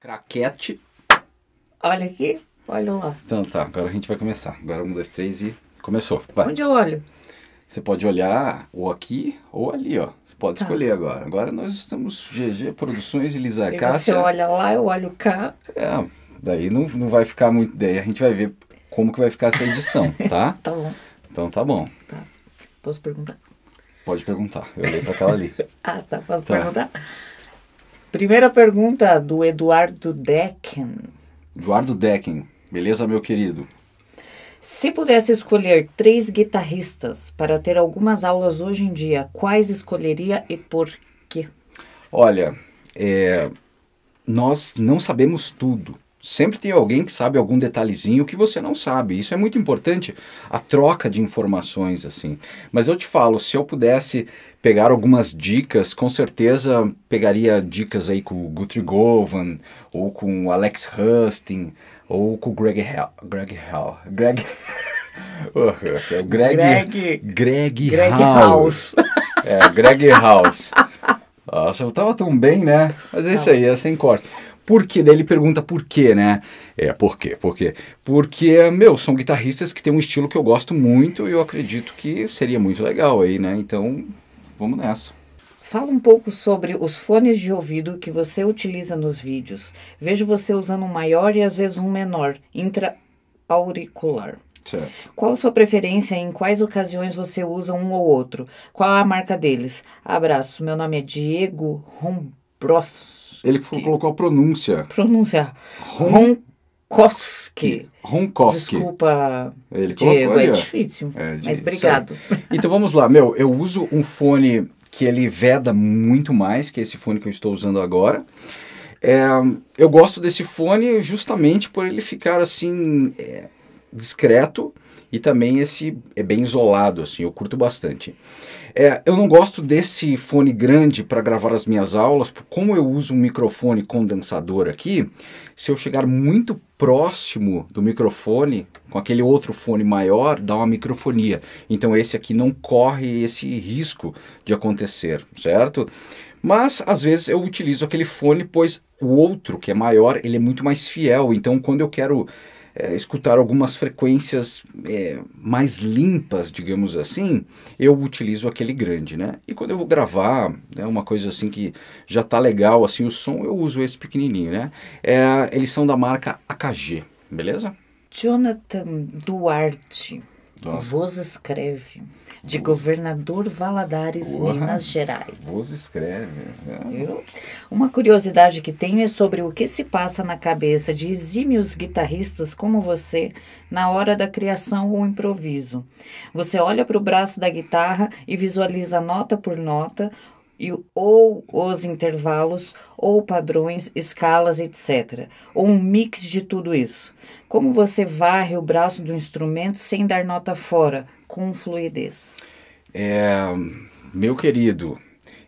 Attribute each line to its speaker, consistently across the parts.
Speaker 1: Craquete. Olha aqui, olha lá. Então tá, agora a gente vai começar. Agora um, dois, três e começou. Vai. Onde eu olho? Você pode olhar ou aqui ou ali, ó. Você pode tá. escolher agora. Agora nós estamos GG Produções e Lisa Cássia. Você olha lá, eu
Speaker 2: olho cá.
Speaker 1: É, daí não, não vai ficar muito. Daí a gente vai ver como que vai ficar essa edição, tá? tá bom. Então tá bom. Tá. Posso perguntar? Pode perguntar. Eu olhei pra aquela ali.
Speaker 2: ah, tá. Posso tá. perguntar? Primeira pergunta do Eduardo
Speaker 1: Decken. Eduardo Decken, beleza, meu querido? Se
Speaker 2: pudesse escolher três guitarristas para ter algumas aulas hoje em dia, quais escolheria e por quê?
Speaker 1: Olha, é, nós não sabemos tudo Sempre tem alguém que sabe algum detalhezinho que você não sabe. Isso é muito importante, a troca de informações, assim. Mas eu te falo, se eu pudesse pegar algumas dicas, com certeza pegaria dicas aí com o Guthrie Govan, ou com o Alex Hustin, ou com o Greg Hell. Greg Hell. Greg... É Greg... Greg... Greg, Greg House. House. É, Greg House. Nossa, eu tava tão bem, né? Mas é tá isso aí, é sem corte. Por quê? Daí ele pergunta por quê, né? É, por quê? Por quê? Porque, meu, são guitarristas que têm um estilo que eu gosto muito e eu acredito que seria muito legal aí, né? Então, vamos nessa.
Speaker 2: Fala um pouco sobre os fones de ouvido que você utiliza nos vídeos. Vejo você usando um maior e às vezes um menor, intra-auricular. Certo. Qual sua preferência e em quais ocasiões você usa um ou outro? Qual a marca deles? Abraço, meu nome é Diego Rombo.
Speaker 1: Pros... Ele colocou a pronúncia. Pronúncia. Ron... Ronkoski. Desculpa,
Speaker 2: Ele Diego, colocou, é difícil, é, mas obrigado.
Speaker 1: Então vamos lá, meu, eu uso um fone que ele veda muito mais que esse fone que eu estou usando agora. É, eu gosto desse fone justamente por ele ficar assim é, discreto e também esse é bem isolado, assim, eu curto bastante. É, eu não gosto desse fone grande para gravar as minhas aulas, como eu uso um microfone condensador aqui, se eu chegar muito próximo do microfone, com aquele outro fone maior, dá uma microfonia. Então esse aqui não corre esse risco de acontecer, certo? Mas às vezes eu utilizo aquele fone, pois o outro, que é maior, ele é muito mais fiel. Então quando eu quero é, escutar algumas frequências é, mais limpas, digamos assim, eu utilizo aquele grande, né? E quando eu vou gravar, né, uma coisa assim que já tá legal, assim, o som, eu uso esse pequenininho, né? É, eles são da marca AKG, beleza?
Speaker 2: Jonathan Duarte. Vos escreve. De Vos. governador Valadares, Minas Gerais. Vos escreve. Né? Viu? Uma curiosidade que tenho é sobre o que se passa na cabeça de exímios guitarristas como você na hora da criação ou improviso. Você olha para o braço da guitarra e visualiza nota por nota e, ou os intervalos, ou padrões, escalas, etc. Ou um mix de tudo isso. Como você varre o braço do instrumento sem dar nota fora, com fluidez?
Speaker 1: É, meu querido,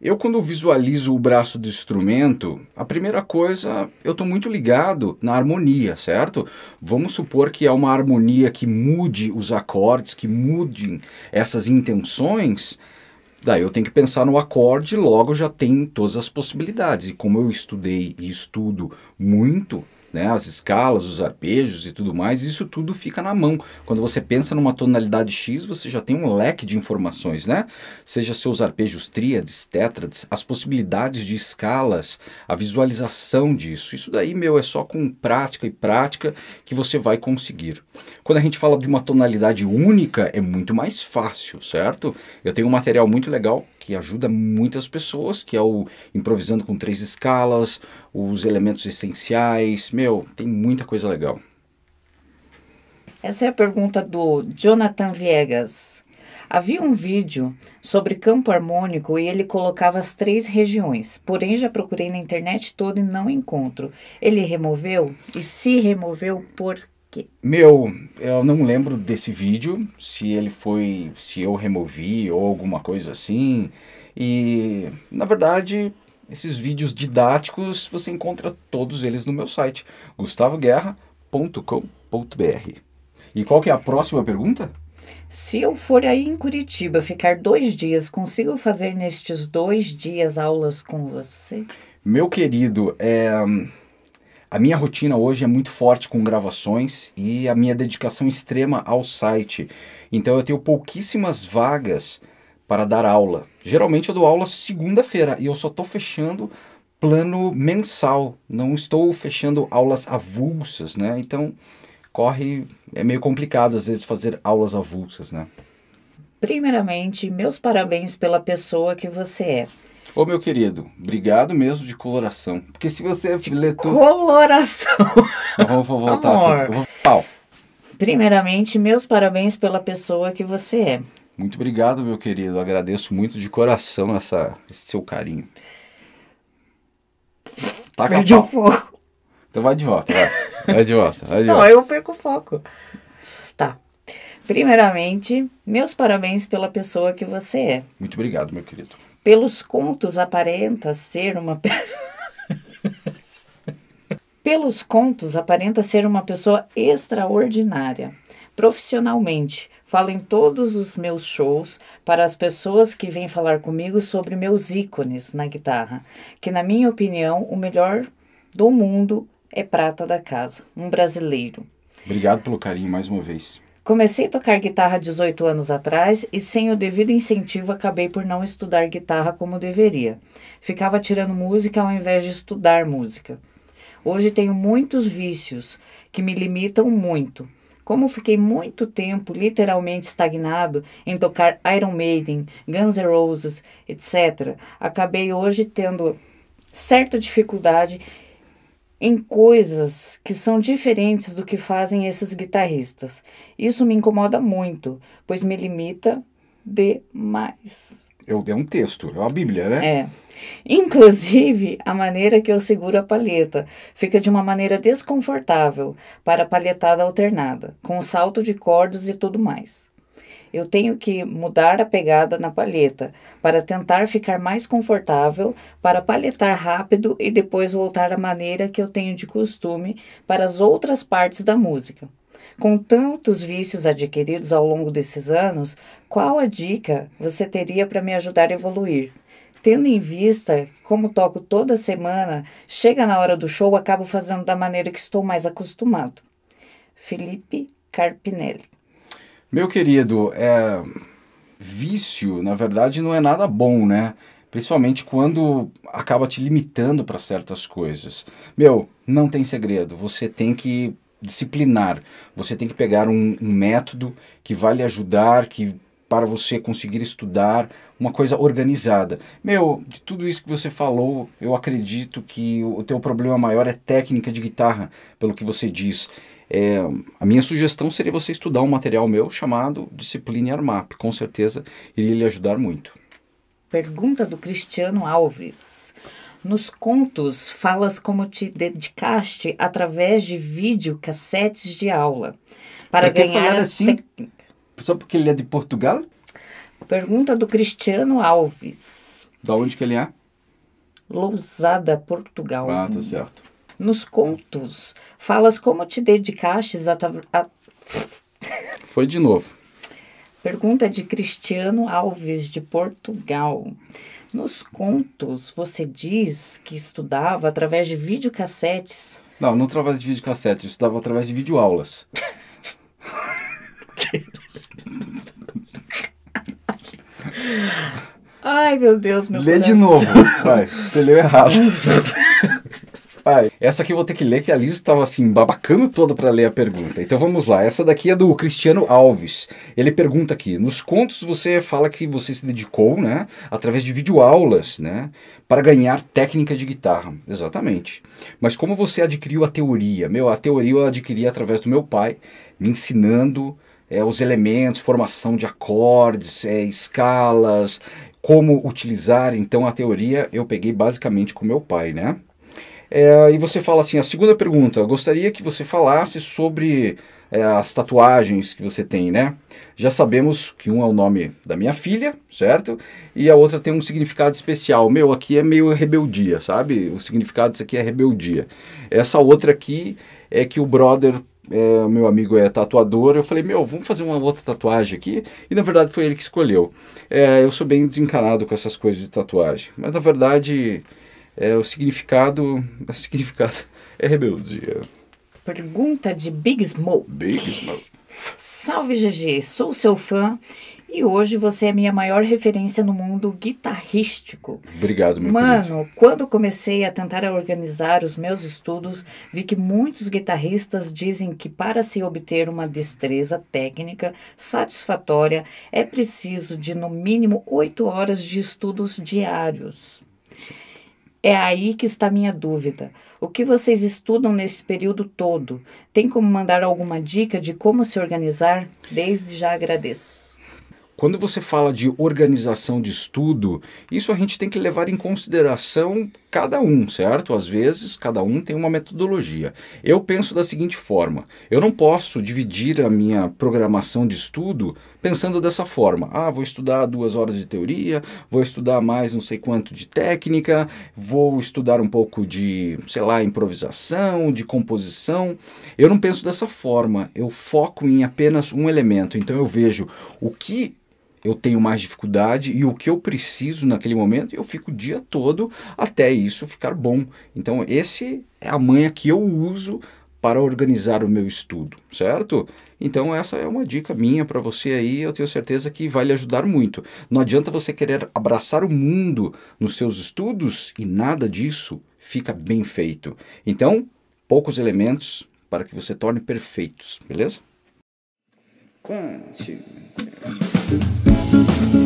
Speaker 1: eu quando visualizo o braço do instrumento, a primeira coisa, eu estou muito ligado na harmonia, certo? Vamos supor que é uma harmonia que mude os acordes, que mude essas intenções. Daí eu tenho que pensar no acorde, logo já tem todas as possibilidades. E como eu estudei e estudo muito, né, as escalas, os arpejos e tudo mais, isso tudo fica na mão. Quando você pensa numa tonalidade X, você já tem um leque de informações, né? Seja seus arpejos tríades, tétrades, as possibilidades de escalas, a visualização disso. Isso daí, meu, é só com prática e prática que você vai conseguir. Quando a gente fala de uma tonalidade única, é muito mais fácil, certo? Eu tenho um material muito legal que ajuda muitas pessoas, que é o improvisando com três escalas, os elementos essenciais. Meu, tem muita coisa legal.
Speaker 2: Essa é a pergunta do Jonathan Viegas. Havia um vídeo sobre campo harmônico e ele colocava as três regiões, porém já procurei na internet toda e não encontro. Ele removeu? E se removeu, por
Speaker 1: que... Meu, eu não lembro desse vídeo, se ele foi, se eu removi ou alguma coisa assim. E, na verdade, esses vídeos didáticos você encontra todos eles no meu site, gustavoguerra.com.br. E qual que é a próxima pergunta?
Speaker 2: Se eu for aí em Curitiba ficar dois dias, consigo fazer nestes dois dias aulas com você?
Speaker 1: Meu querido, é a minha rotina hoje é muito forte com gravações e a minha dedicação extrema ao site. Então eu tenho pouquíssimas vagas para dar aula. Geralmente eu dou aula segunda-feira e eu só estou fechando plano mensal. Não estou fechando aulas avulsas, né? Então corre, é meio complicado às vezes fazer aulas avulsas, né?
Speaker 2: Primeiramente, meus parabéns pela pessoa que você é.
Speaker 1: Ô, meu querido, obrigado mesmo de coloração. Porque se você ler tudo...
Speaker 2: Coloração!
Speaker 1: Vamos voltar Amor. tudo. Pau.
Speaker 2: Primeiramente, meus parabéns pela pessoa que você é.
Speaker 1: Muito obrigado, meu querido. Agradeço muito de coração essa, esse seu carinho. Taca Perdi o foco. Então vai de volta, vai. Vai de volta, vai de Não, volta. eu
Speaker 2: perco o foco. Tá. Primeiramente, meus parabéns pela pessoa que você é.
Speaker 1: Muito obrigado, meu querido.
Speaker 2: Pelos contos aparenta ser uma Pelos contos aparenta ser uma pessoa extraordinária. Profissionalmente, falo em todos os meus shows para as pessoas que vêm falar comigo sobre meus ícones na guitarra, que na minha opinião, o melhor do mundo é prata da casa, um brasileiro.
Speaker 1: Obrigado pelo carinho mais uma vez.
Speaker 2: Comecei a tocar guitarra 18 anos atrás e, sem o devido incentivo, acabei por não estudar guitarra como deveria. Ficava tirando música ao invés de estudar música. Hoje tenho muitos vícios que me limitam muito. Como fiquei muito tempo literalmente estagnado em tocar Iron Maiden, Guns N' Roses, etc., acabei hoje tendo certa dificuldade em coisas que são diferentes do que fazem esses guitarristas. Isso me incomoda muito, pois me limita demais.
Speaker 1: Eu dei um texto, é uma bíblia, né? É.
Speaker 2: Inclusive, a maneira que eu seguro a palheta fica de uma maneira desconfortável para a palhetada alternada, com salto de cordas e tudo mais. Eu tenho que mudar a pegada na palheta para tentar ficar mais confortável, para palhetar rápido e depois voltar à maneira que eu tenho de costume para as outras partes da música. Com tantos vícios adquiridos ao longo desses anos, qual a dica você teria para me ajudar a evoluir? Tendo em vista como toco toda semana, chega na hora do show, acabo fazendo da maneira que estou mais acostumado. Felipe Carpinelli.
Speaker 1: Meu querido, é... vício, na verdade, não é nada bom, né? Principalmente quando acaba te limitando para certas coisas. Meu, não tem segredo, você tem que disciplinar, você tem que pegar um, um método que vai lhe ajudar, que para você conseguir estudar, uma coisa organizada. Meu, de tudo isso que você falou, eu acredito que o teu problema maior é técnica de guitarra, pelo que você diz. É, a minha sugestão seria você estudar um material meu chamado Disciplina Armap. Com certeza iria lhe ajudar muito. Pergunta do Cristiano Alves. Nos contos, falas como te dedicaste
Speaker 2: através de vídeo, cassetes de aula.
Speaker 1: Para Porque ganhar. Falar assim, te... Só porque ele é de Portugal?
Speaker 2: Pergunta do Cristiano Alves.
Speaker 1: Da onde que ele é?
Speaker 2: Lousada, Portugal. Ah, tá certo nos contos. Falas como te dedicaste a, a...
Speaker 1: Foi de novo.
Speaker 2: Pergunta de Cristiano Alves, de Portugal. Nos contos, você diz que estudava através de videocassetes.
Speaker 1: Não, não através de videocassetes, eu estudava através de videoaulas.
Speaker 2: Ai, meu Deus, meu Deus. Lê coração. de novo.
Speaker 1: Vai, você leu errado. Essa aqui eu vou ter que ler, que a Liz estava assim, babacando toda para ler a pergunta. Então vamos lá. Essa daqui é do Cristiano Alves. Ele pergunta aqui: nos contos você fala que você se dedicou, né, através de videoaulas, né, para ganhar técnica de guitarra. Exatamente. Mas como você adquiriu a teoria? Meu, a teoria eu adquiri através do meu pai, me ensinando. É, os elementos, formação de acordes, é, escalas, como utilizar. Então, a teoria eu peguei basicamente com meu pai, né? É, e você fala assim, a segunda pergunta, eu gostaria que você falasse sobre é, as tatuagens que você tem, né? Já sabemos que um é o nome da minha filha, certo? E a outra tem um significado especial. Meu, aqui é meio rebeldia, sabe? O significado disso aqui é rebeldia. Essa outra aqui é que o brother é, meu amigo é tatuador, eu falei, meu, vamos fazer uma outra tatuagem aqui, e na verdade foi ele que escolheu. É, eu sou bem desencanado com essas coisas de tatuagem, mas na verdade é, o significado. O significado é rebeldia.
Speaker 2: Pergunta de Big Smoke.
Speaker 1: Big Smoke.
Speaker 2: Salve GG, sou seu fã e hoje você é minha maior referência no mundo guitarrístico.
Speaker 1: Obrigado, meu Mano,
Speaker 2: querido. quando comecei a tentar organizar os meus estudos, vi que muitos guitarristas dizem que para se obter uma destreza técnica satisfatória é preciso de no mínimo oito horas de estudos diários. É aí que está minha dúvida. O que vocês estudam nesse período todo? Tem como mandar alguma dica de como se organizar? Desde já agradeço.
Speaker 1: Quando você fala de organização de estudo, isso a gente tem que levar em consideração cada um, certo? Às vezes, cada um tem uma metodologia. Eu penso da seguinte forma: eu não posso dividir a minha programação de estudo pensando dessa forma. Ah, vou estudar duas horas de teoria, vou estudar mais não sei quanto de técnica, vou estudar um pouco de, sei lá, improvisação, de composição. Eu não penso dessa forma. Eu foco em apenas um elemento. Então, eu vejo o que eu tenho mais dificuldade e o que eu preciso naquele momento, eu fico o dia todo até isso ficar bom. Então, esse é a manha que eu uso para organizar o meu estudo, certo? Então essa é uma dica minha para você aí, eu tenho certeza que vai lhe ajudar muito. Não adianta você querer abraçar o mundo nos seus estudos e nada disso fica bem feito. Então, poucos elementos para que você torne perfeitos, beleza? Thank you.